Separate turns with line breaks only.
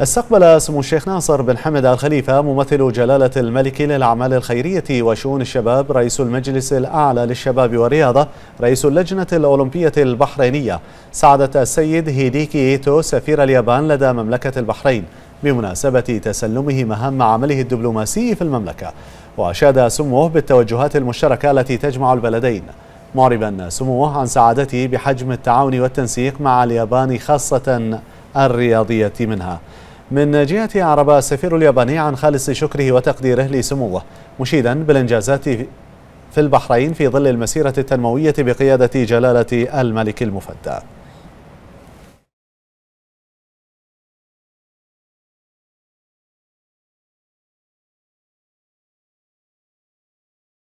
استقبل سمو الشيخ ناصر بن حمد آل خليفة ممثل جلالة الملك للأعمال الخيرية وشؤون الشباب رئيس المجلس الأعلى للشباب والرياضة رئيس اللجنة الأولمبية البحرينية سعادة السيد هيديكي إيتو سفير اليابان لدى مملكة البحرين بمناسبة تسلمه مهام عمله الدبلوماسي في المملكة وأشاد سموه بالتوجهات المشتركة التي تجمع البلدين معربا سموه عن سعادته بحجم التعاون والتنسيق مع اليابان خاصة الرياضية منها من جهة عرب السفير الياباني عن خالص شكره وتقديره لسموه مشيدا بالإنجازات في البحرين في ظل المسيرة التنموية بقيادة جلالة الملك المفدى